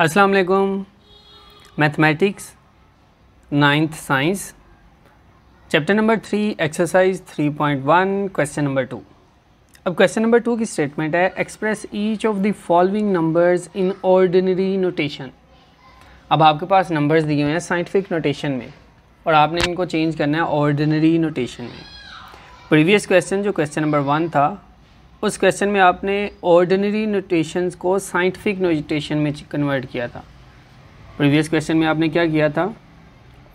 अस्सलाम वालेकुम mathematics ninth science chapter number three exercise three point one question number two अब question number two की statement है express each of the following numbers in ordinary notation अब आपके पास numbers दिए हुए हैं साइंटिफिक नोटेशन में और आपने इनको चेंज करना है ऑर्डिनरी नोटेशन में प्रीवियस क्वेश्चन जो क्वेश्चन नंबर वन था उस क्वेश्चन में आपने ऑर्डिनरी नोटेशंस को साइंटिफिक नोटेशन में कन्वर्ट किया था प्रीवियस क्वेश्चन में आपने क्या किया था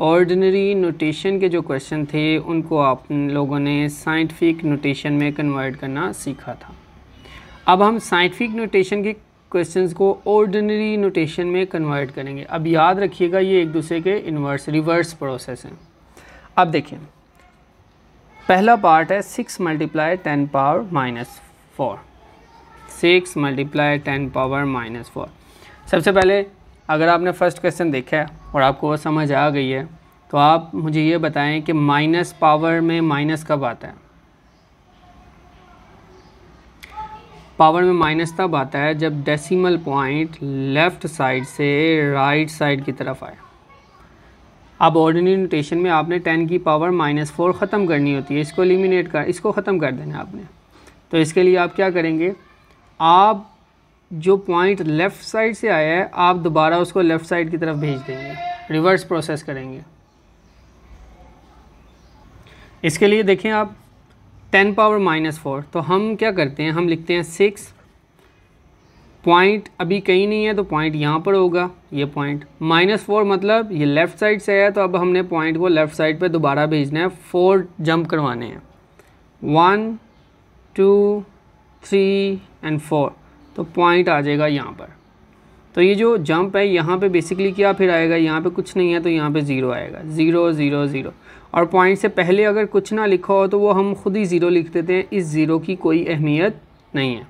ऑर्डिनरी नोटेशन के जो क्वेश्चन थे उनको आप लोगों ने साइंटिफिक नोटेशन में कन्वर्ट करना सीखा था अब हम साइंटिफिक नोटेशन के क्वेश्चंस को ऑर्डिनरी नोटेशन में कन्वर्ट करेंगे अब याद रखिएगा ये एक दूसरे के इन्वर्स रिवर्स प्रोसेस हैं अब देखिए पहला पार्ट है six multiply ten power minus four six multiply ten power minus four सबसे पहले अगर आपने फर्स्ट क्वेश्चन देखा है और आपको वो समझ आ गई है तो आप मुझे ये बताएं कि माइनस पावर में माइनस कब आता है पावर में माइनस तब आता है जब डेसिमल पॉइंट लेफ़्ट साइड से राइट साइड की तरफ आए अब ऑर्डिनरी नोटेशन में आपने टेन की पावर माइनस फोर ख़त्म करनी होती है इसको एलिमिनेट कर इसको ख़त्म कर देना आपने तो इसके लिए आप क्या करेंगे आप जो पॉइंट लेफ़्ट साइड से आया है आप दोबारा उसको लेफ़्ट साइड की तरफ भेज देंगे रिवर्स प्रोसेस करेंगे इसके लिए देखें आप टेन पावर माइनस फोर तो हम क्या करते हैं हम लिखते हैं सिक्स पॉइंट अभी कहीं नहीं है तो पॉइंट यहाँ पर होगा ये पॉइंट माइनस फोर मतलब ये लेफ़्ट साइड से आया तो अब हमने पॉइंट को लेफ़्ट साइड पे दोबारा भेजना है फोर जंप करवाने हैं one two three and four तो पॉइंट आ जाएगा यहाँ पर तो ये जो जंप है यहाँ पे बेसिकली क्या फिर आएगा यहाँ पे कुछ नहीं है तो यहाँ पे ज़ीरो आएगा ज़ीरो ज़ीरो ज़ीरो और पॉइंट से पहले अगर कुछ ना लिखा हो तो वो हम खुद ही ज़ीरो लिख देते हैं इस ज़ीरो की कोई अहमियत नहीं है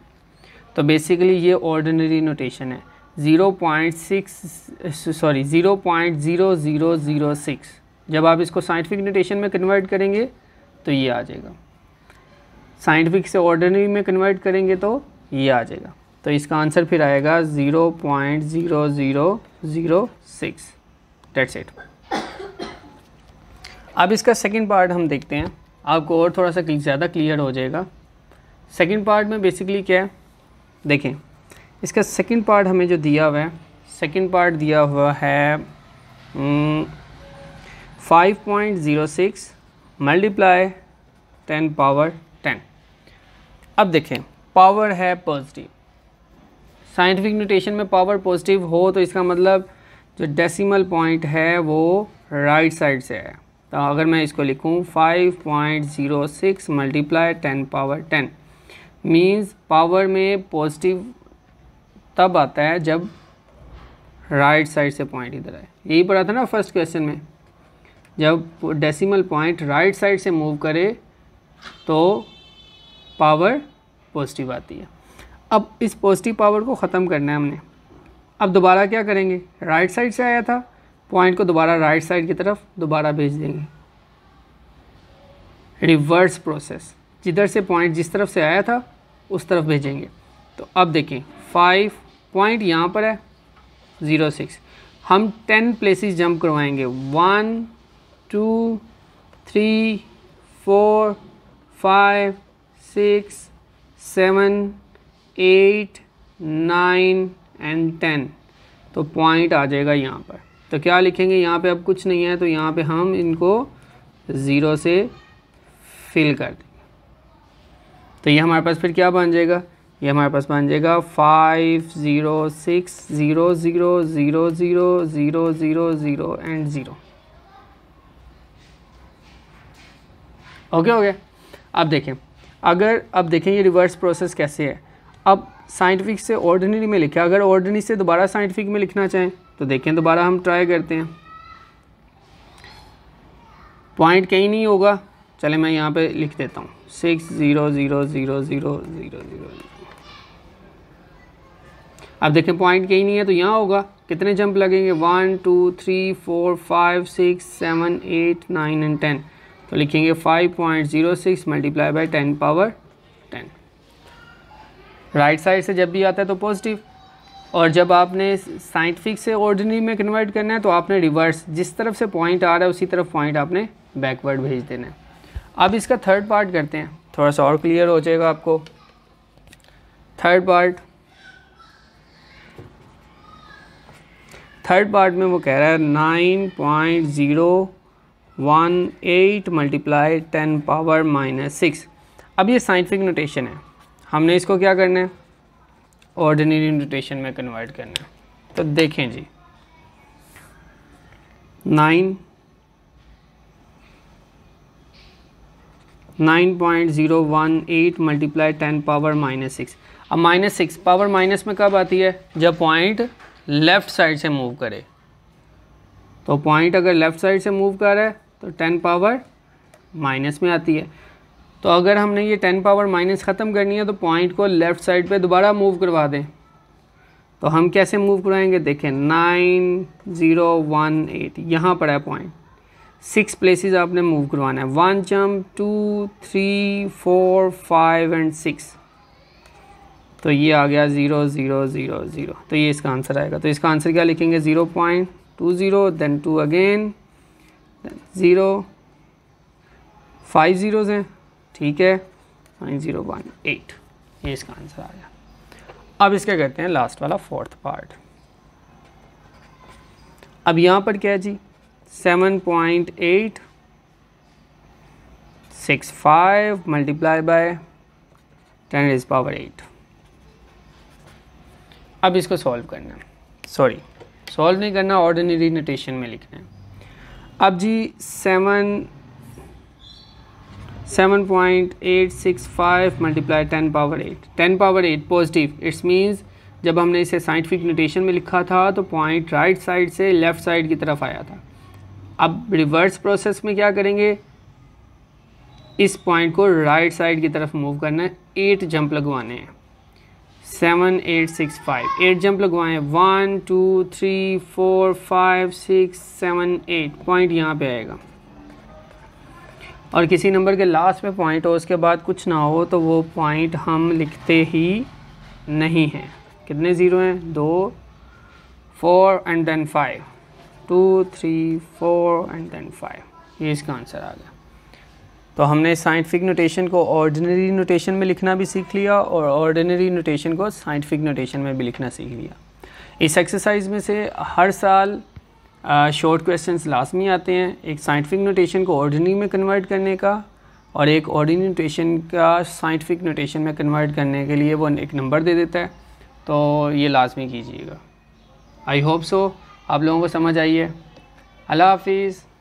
तो बेसिकली ये ऑर्डनरी नोटेशन है zero point six sorry zero point zero zero zero six जब आप इसको साइंटिफिक नोटेशन में कन्वर्ट करेंगे तो ये आ जाएगा साइंटिफिक से ऑर्डनरी में कन्वर्ट करेंगे तो ये आ जाएगा तो इसका आंसर फिर आएगा zero point zero zero zero six that's it अब इसका सेकेंड पार्ट हम देखते हैं आपको और थोड़ा सा ज़्यादा क्लियर हो जाएगा सेकेंड पार्ट में बेसिकली क्या है देखें इसका सेकेंड पार्ट हमें जो दिया हुआ है सेकेंड पार्ट दिया हुआ है five point zero six multiply ten power अब देखें पावर है पॉजिटिव साइंटिफिक न्यूटेशन में पावर पॉजिटिव हो तो इसका मतलब जो डेसिमल पॉइंट है वो राइट साइड से है तो अगर मैं इसको लिखूं 5.06 point zero six multiply ten power ten means power में पॉजिटिव तब आता है जब राइट साइड से पॉइंट इधर आए यही पढ़ा था ना फर्स्ट क्वेश्चन में जब डेसिमल पॉइंट राइट साइड से मूव करे तो पावर पॉजिटिव आती है अब इस पॉजिटिव पावर को ख़त्म करना है हमने अब दोबारा क्या करेंगे राइट साइड से आया था पॉइंट को दोबारा राइट साइड की तरफ दोबारा भेज देंगे रिवर्स प्रोसेस जिधर से पॉइंट जिस तरफ से आया था उस तरफ भेजेंगे तो अब देखें फाइव पॉइंट यहाँ पर है ज़ीरो सिक्स हम टेन प्लेसेस जंप करवाएंगे one two three four five six seven eight nine and ten तो पॉइंट आ जाएगा यहाँ पर तो क्या लिखेंगे यहाँ पे अब कुछ नहीं है तो यहाँ पे हम इनको ज़ीरो से फिल कर देंगे तो ये हमारे पास फिर क्या बन जाएगा ये हमारे पास बन जाएगा five zero six zero zero zero zero zero zero zero and zero okay okay अब देखें अगर अब देखें ये रिवर्स प्रोसेस कैसे है अब साइंटिफिक से ऑर्डनरी में लिखा अगर ऑर्डनरी से दोबारा साइंटिफिक में लिखना चाहें तो देखें दोबारा हम ट्राई करते हैं पॉइंट कहीं नहीं होगा चले मैं यहाँ पे लिख देता हूँ six zero zero zero zero zero zero अब देखें पॉइंट कहीं नहीं है तो यहाँ होगा कितने जंप लगेंगे one two three four five six seven eight nine and ten तो लिखेंगे five point zero six multiply by ten power ten right side से जब भी आता है तो पॉजिटिव और जब आपने साइंटिफिक से ऑर्डिनरी में कन्वर्ट करना है तो आपने रिवर्स जिस तरफ से पॉइंट आ रहा है उसी तरफ पॉइंट आपने बैकवर्ड भेज देना है अब इसका थर्ड पार्ट करते हैं थोड़ा सा और क्लियर हो जाएगा आपको थर्ड पार्ट थर्ड पार्ट में वो कह रहा है nine point zero one eight multiply ten power minus six अब ये साइंटिफिक नोटेशन है हमने इसको क्या करना है ऑर्डिनरी नोटेशन में कन्वर्ट करना है तो देखें जी nine nine point zero one eight multiply ten power minus six अब माइनस सिक्स पावर माइनस में कब आती है जब पॉइंट लेफ़्ट साइड से मूव करे तो पॉइंट अगर लेफ़्ट साइड से मूव कर रहा है तो टेन पावर माइनस में आती है तो अगर हमने ये टेन पावर माइनस ख़त्म करनी है तो पॉइंट को लेफ़्ट साइड पे दोबारा मूव करवा दें तो हम कैसे मूव कराएंगे देखें नाइन ज़ीरो वन एट यहाँ पर है पॉइंट सिक्स प्लेसेस आपने मूव करवाना है one jump two three four five and six तो ये आ गया ज़ीरो ज़ीरो ज़ीरो ज़ीरो तो ये इसका आंसर आएगा तो इसका आंसर क्या लिखेंगे zero point two zero then two again zero five zeros हैं ठीक है नाइन ज़ीरो वन एट ये इसका आंसर आ गया अब इसका कहते हैं लास्ट वाला फोर्थ पार्ट अब यहाँ पर क्या है जी seven point eight six five multiply by ten is power eight अब इसको सॉल्व करना है सॉरी सॉल्व नहीं करना ऑर्डिनरी नोटेशन में लिखना है अब जी seven seven point eight six five multiply ten power eight ten power eight positive it's means जब हमने इसे साइंटिफिक नोटेशन में लिखा था तो पॉइंट राइट साइड से लेफ़्ट साइड की तरफ आया था अब रिवर्स प्रोसेस में क्या करेंगे इस पॉइंट को राइट साइड की तरफ मूव करना है एट जंप लगवाने हैं seven eight six five eight jump लगवाएं one two three four five six seven eight point यहाँ पे आएगा और किसी नंबर के लास्ट में पॉइंट हो उसके बाद कुछ ना हो तो वो पॉइंट हम लिखते ही नहीं हैं कितने ज़ीरो हैं दो four and then five two three four and then five ये इसका आंसर आ गया तो हमने साइंटिफिक नोटेशन को ऑर्डिनरी नोटेशन में लिखना भी सीख लिया और ऑर्डिनरी नोटेशन को साइंटिफिक नोटेशन में भी लिखना सीख लिया इस एक्सरसाइज में से हर साल शॉर्ट क्वेश्चंस लाजमी आते हैं एक साइंटिफिक नोटेशन को ऑर्डिनरी में कन्वर्ट करने का और एक ऑर्डिनरी नोटेशन का साइंटिफिक नोटेशन में कन्वर्ट करने के लिए वो एक नंबर दे देता है तो ये लाजमी कीजिएगा आई होप सो आप लोगों को समझ आइए अल्लाह हाफिज़